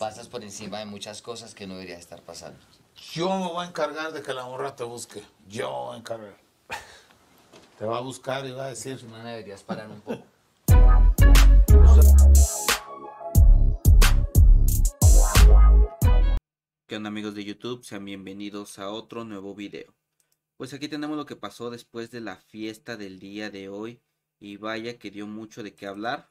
pasas por encima de muchas cosas que no debería estar pasando. Yo me voy a encargar de que la morra te busque. Yo me voy a encargar. Te va a buscar y va a decir. No deberías parar un poco. ¿Qué onda amigos de YouTube? Sean bienvenidos a otro nuevo video. Pues aquí tenemos lo que pasó después de la fiesta del día de hoy y vaya que dio mucho de qué hablar.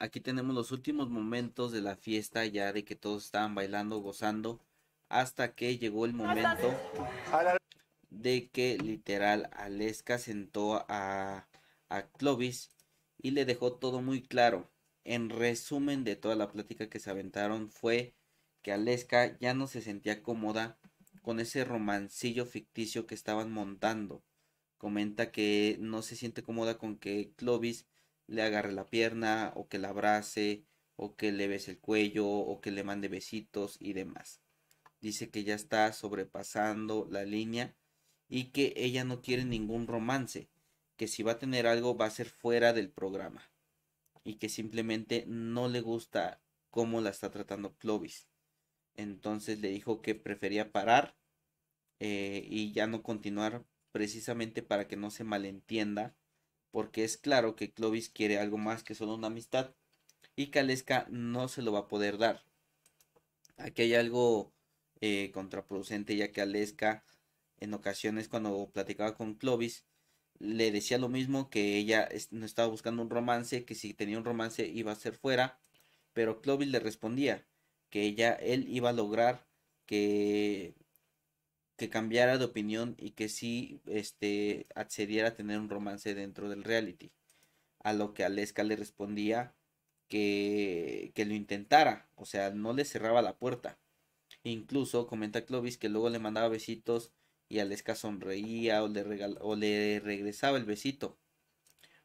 Aquí tenemos los últimos momentos de la fiesta, ya de que todos estaban bailando, gozando, hasta que llegó el momento de que literal Aleska sentó a, a Clovis y le dejó todo muy claro. En resumen de toda la plática que se aventaron fue que Aleska ya no se sentía cómoda con ese romancillo ficticio que estaban montando. Comenta que no se siente cómoda con que Clovis le agarre la pierna o que la abrace o que le bese el cuello o que le mande besitos y demás. Dice que ya está sobrepasando la línea y que ella no quiere ningún romance, que si va a tener algo va a ser fuera del programa y que simplemente no le gusta cómo la está tratando Clovis. Entonces le dijo que prefería parar eh, y ya no continuar precisamente para que no se malentienda porque es claro que Clovis quiere algo más que solo una amistad y Aleska no se lo va a poder dar. Aquí hay algo eh, contraproducente ya que Aleska en ocasiones cuando platicaba con Clovis le decía lo mismo que ella no estaba buscando un romance, que si tenía un romance iba a ser fuera, pero Clovis le respondía que ella él iba a lograr que que cambiara de opinión y que si este, accediera a tener un romance dentro del reality. A lo que Aleska le respondía que, lo intentara, o sea, no le cerraba la puerta. Incluso comenta Clovis que luego le mandaba besitos y Aleska sonreía o le, o le regresaba el besito.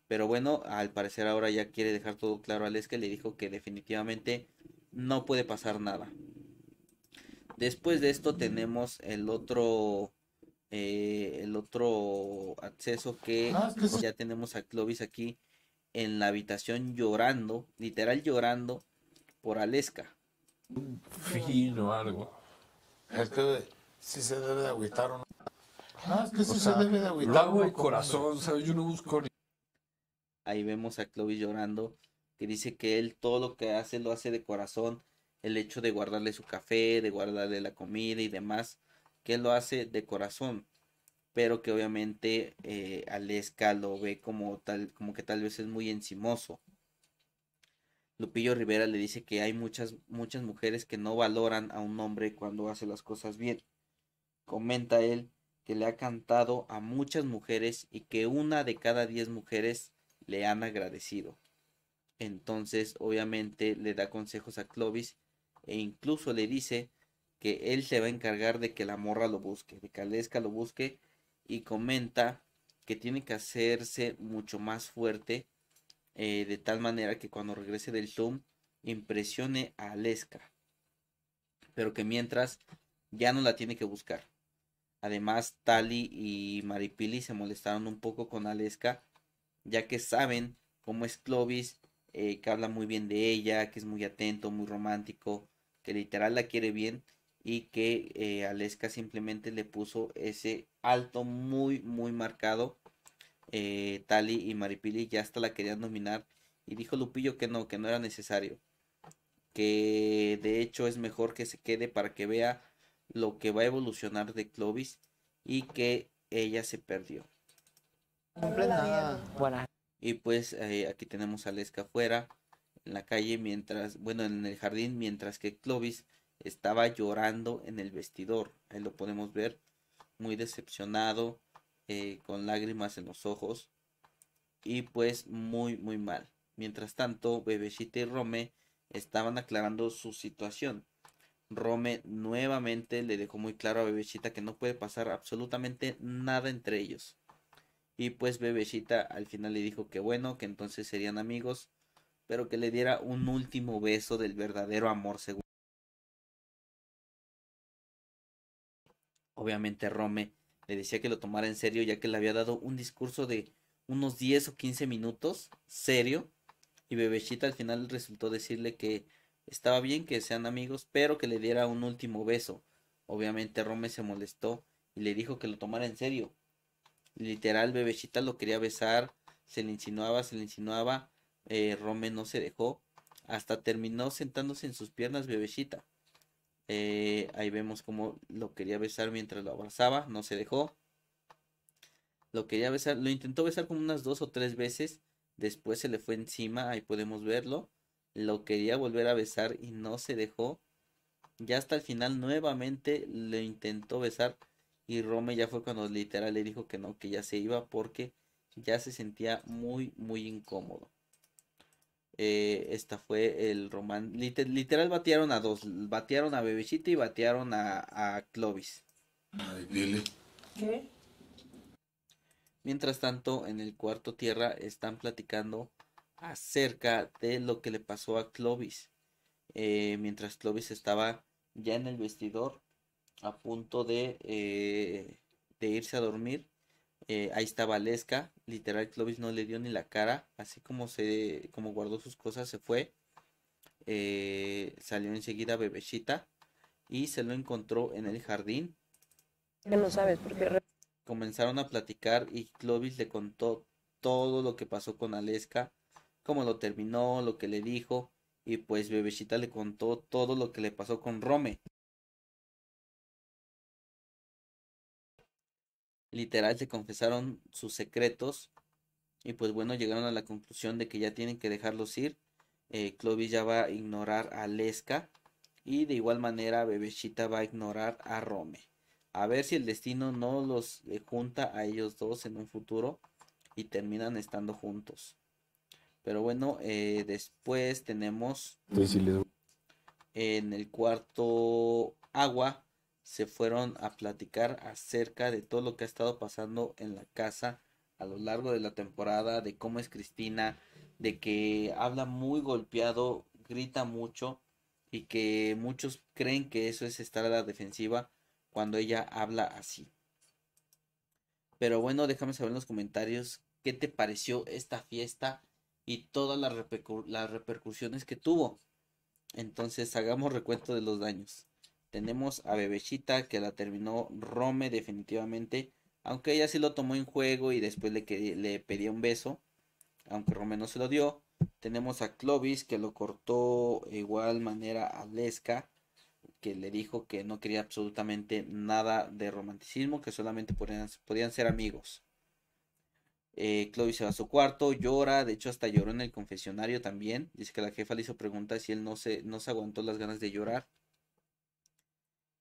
Pero bueno, al parecer ahora ya quiere dejar todo claro a Aleska y le dijo que definitivamente no puede pasar nada. Después de esto tenemos el otro eh, el otro acceso que ah, ya tenemos a Clovis aquí en la habitación llorando, literal llorando por Aleska. Un fino algo. Es que si se debe de agüitar o no. Ah, es que si se debe de agüitar. Lo corazón, Yo no busco ni... Ahí vemos a Clovis llorando, que dice que él todo lo que hace lo hace de corazón el hecho de guardarle su café, de guardarle la comida y demás, que lo hace de corazón, pero que obviamente eh, lo ve como tal, como que tal vez es muy encimoso. Lupillo Rivera le dice que hay muchas, muchas mujeres que no valoran a un hombre cuando hace las cosas bien. Comenta él que le ha cantado a muchas mujeres y que una de cada diez mujeres le han agradecido. Entonces, obviamente, le da consejos a Clovis e incluso le dice que él se va a encargar de que la morra lo busque, de que Aleska lo busque y comenta que tiene que hacerse mucho más fuerte eh, de tal manera que cuando regrese del Zoom impresione a Aleska, pero que mientras ya no la tiene que buscar. Además, Tali y Maripili se molestaron un poco con Aleska, ya que saben cómo es Clovis, eh, que habla muy bien de ella, que es muy atento, muy romántico, que literal la quiere bien y que eh, Aleska simplemente le puso ese alto muy, muy marcado. Eh, Tali y Maripili ya hasta la querían dominar y dijo Lupillo que no, que no era necesario. Que de hecho es mejor que se quede para que vea lo que va a evolucionar de Clovis y que ella se perdió. Y pues eh, aquí tenemos a Aleska afuera en la calle mientras, bueno, en el jardín, mientras que Clovis estaba llorando en el vestidor. Ahí lo podemos ver muy decepcionado, eh, con lágrimas en los ojos y pues muy, muy mal. Mientras tanto, Bebecita y Rome estaban aclarando su situación. Rome nuevamente le dejó muy claro a Bebecita que no puede pasar absolutamente nada entre ellos. Y pues Bebecita al final le dijo que bueno, que entonces serían amigos pero que le diera un último beso del verdadero amor seguro. Obviamente Rome le decía que lo tomara en serio ya que le había dado un discurso de unos 10 o 15 minutos serio y Bebechita al final resultó decirle que estaba bien que sean amigos pero que le diera un último beso. Obviamente Rome se molestó y le dijo que lo tomara en serio. Literal Bebechita lo quería besar, se le insinuaba, se le insinuaba eh, Rome no se dejó, hasta terminó sentándose en sus piernas bebecita. Eh, ahí vemos cómo lo quería besar mientras lo abrazaba, no se dejó. Lo quería besar, lo intentó besar como unas dos o tres veces, después se le fue encima, ahí podemos verlo. Lo quería volver a besar y no se dejó. Ya hasta el final nuevamente lo intentó besar y Rome ya fue cuando literal le dijo que no, que ya se iba porque ya se sentía muy, muy incómodo. Eh, esta fue el román. literal batearon a dos. Batearon a Bebecita y batearon a, Clovis. Ay, dile. ¿Qué? Mientras tanto, en el cuarto tierra están platicando acerca de lo que le pasó a Clovis. Eh, mientras Clovis estaba ya en el vestidor a punto de, eh, de irse a dormir, eh, ahí estaba Lesca, literal Clovis no le dio ni la cara, así como se como guardó sus cosas se fue. Eh, salió enseguida Bebecita y se lo encontró en el jardín. Ya no sabes porque comenzaron a platicar y Clovis le contó todo lo que pasó con Aleska, cómo lo terminó, lo que le dijo y pues Bebecita le contó todo lo que le pasó con Rome. literal se confesaron sus secretos y pues bueno, llegaron a la conclusión de que ya tienen que dejarlos ir. Eh, Clovis ya va a ignorar a Lesca y de igual manera Bebechita va a ignorar a Rome. A ver si el destino no los eh, junta a ellos dos en un futuro y terminan estando juntos. Pero bueno, eh, después tenemos en el cuarto agua se fueron a platicar acerca de todo lo que ha estado pasando en la casa a lo largo de la temporada, de cómo es Cristina, de que habla muy golpeado, grita mucho y que muchos creen que eso es estar a la defensiva cuando ella habla así. Pero bueno, déjame saber en los comentarios qué te pareció esta fiesta y todas las, las repercusiones que tuvo. Entonces hagamos recuento de los daños. Tenemos a Bebechita que la terminó Rome definitivamente. Aunque ella sí lo tomó en juego y después le, le pedía un beso. Aunque Rome no se lo dio. Tenemos a Clovis que lo cortó igual manera a Lesca. Que le dijo que no quería absolutamente nada de romanticismo. Que solamente podían, ser amigos. Eh, Clovis se va a su cuarto, llora, de hecho hasta lloró en el confesionario también. Dice que la jefa le hizo preguntas si él no se, no se aguantó las ganas de llorar.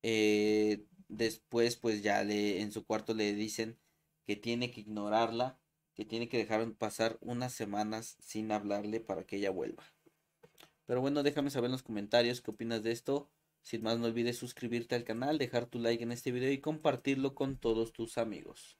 Eh, después, pues ya en su cuarto le dicen que tiene que ignorarla, que tiene que dejar pasar unas semanas sin hablarle para que ella vuelva. Pero bueno, déjame saber en los comentarios qué opinas de esto. Sin más, no olvides suscribirte al canal, dejar tu like en este video y compartirlo con todos tus amigos.